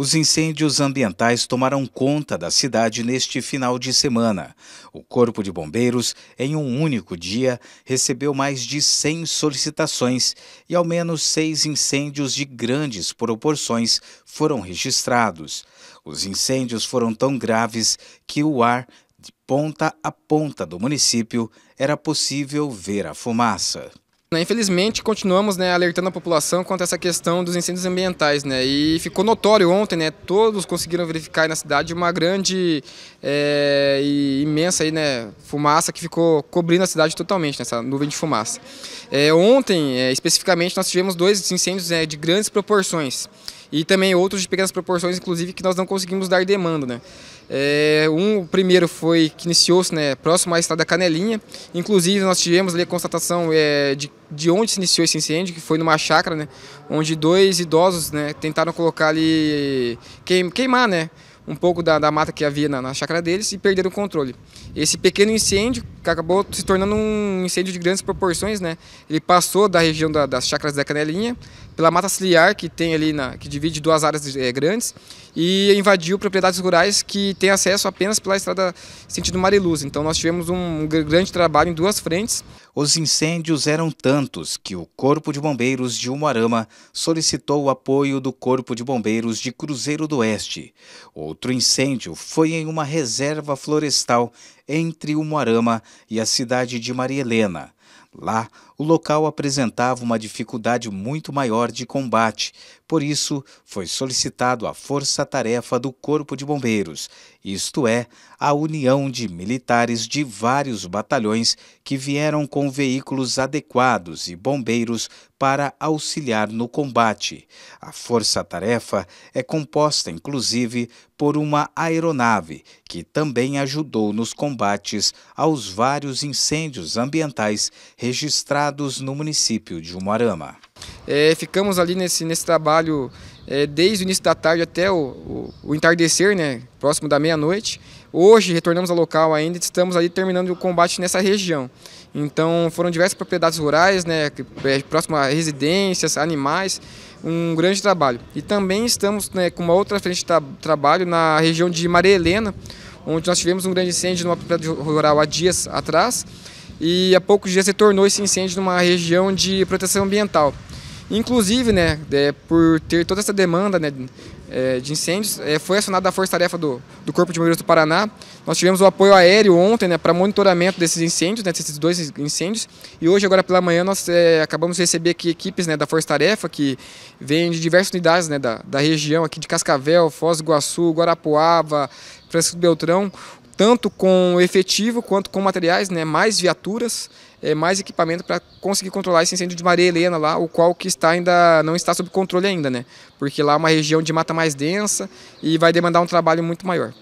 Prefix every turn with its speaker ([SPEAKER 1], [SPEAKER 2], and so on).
[SPEAKER 1] Os incêndios ambientais tomaram conta da cidade neste final de semana. O Corpo de Bombeiros, em um único dia, recebeu mais de 100 solicitações e ao menos seis incêndios de grandes proporções foram registrados. Os incêndios foram tão graves que o ar de ponta a ponta do município era possível ver a fumaça.
[SPEAKER 2] Né, infelizmente, continuamos né, alertando a população quanto a essa questão dos incêndios ambientais. Né, e ficou notório ontem, né, todos conseguiram verificar aí na cidade uma grande é, e imensa aí, né, fumaça que ficou cobrindo a cidade totalmente, nessa né, nuvem de fumaça. É, ontem, é, especificamente, nós tivemos dois incêndios né, de grandes proporções e também outros de pequenas proporções, inclusive, que nós não conseguimos dar demanda. Né? É, um, o primeiro foi que iniciou-se né, próximo à estrada Canelinha, inclusive nós tivemos ali a constatação é, de, de onde se iniciou esse incêndio, que foi numa chácara, né, onde dois idosos né, tentaram colocar ali, queim, queimar, né? um pouco da, da mata que havia na, na chácara deles e perderam o controle. Esse pequeno incêndio, que acabou se tornando um incêndio de grandes proporções, né? Ele passou da região da, das chácaras da Canelinha, pela mata ciliar, que tem ali, na, que divide duas áreas é, grandes, e invadiu propriedades rurais que têm acesso apenas pela estrada sentido Mariluz. Então nós tivemos um, um grande trabalho em duas frentes. Os incêndios eram tantos
[SPEAKER 1] que o Corpo de Bombeiros de Umuarama solicitou o apoio do Corpo de Bombeiros de Cruzeiro do Oeste. Outro incêndio foi em uma reserva florestal entre Umuarama e a cidade de Maria Helena. Lá, o local apresentava uma dificuldade muito maior de combate, por isso foi solicitado a força-tarefa do Corpo de Bombeiros, isto é, a união de militares de vários batalhões que vieram com veículos adequados e bombeiros para auxiliar no combate. A força-tarefa é composta, inclusive, por uma aeronave, que também ajudou nos combates aos vários incêndios ambientais registrados no município de Umarama.
[SPEAKER 2] É, ficamos ali nesse, nesse trabalho é, desde o início da tarde até o, o, o entardecer, né, próximo da meia-noite. Hoje retornamos ao local ainda e estamos ali terminando o combate nessa região. Então foram diversas propriedades rurais, né, é, próximo a residências, animais, um grande trabalho. E também estamos né, com uma outra frente de tra trabalho na região de Maria Helena, onde nós tivemos um grande incêndio numa propriedade rural há dias atrás e há poucos dias retornou esse incêndio numa região de proteção ambiental. Inclusive, né, é, por ter toda essa demanda né, é, de incêndios, é, foi acionada a Força Tarefa do, do Corpo de Bombeiros do Paraná. Nós tivemos o apoio aéreo ontem né, para monitoramento desses incêndios, né, desses dois incêndios. E hoje, agora pela manhã, nós é, acabamos de receber aqui equipes né, da Força Tarefa, que vêm de diversas unidades né, da, da região, aqui de Cascavel, Foz do Iguaçu, Guarapuava, Francisco Beltrão, tanto com efetivo quanto com materiais, né, mais viaturas, é, mais equipamento para conseguir controlar esse incêndio de Maria Helena lá, o qual que está ainda não está sob controle ainda, né? Porque lá é uma região de mata mais densa e vai demandar um trabalho muito maior.